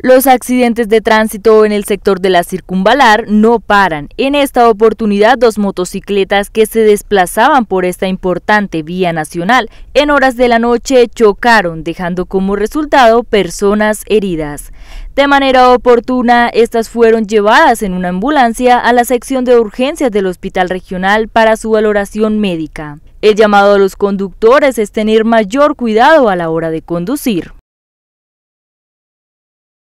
Los accidentes de tránsito en el sector de la circunvalar no paran. En esta oportunidad, dos motocicletas que se desplazaban por esta importante vía nacional en horas de la noche chocaron, dejando como resultado personas heridas. De manera oportuna, estas fueron llevadas en una ambulancia a la sección de urgencias del Hospital Regional para su valoración médica. El llamado a los conductores es tener mayor cuidado a la hora de conducir.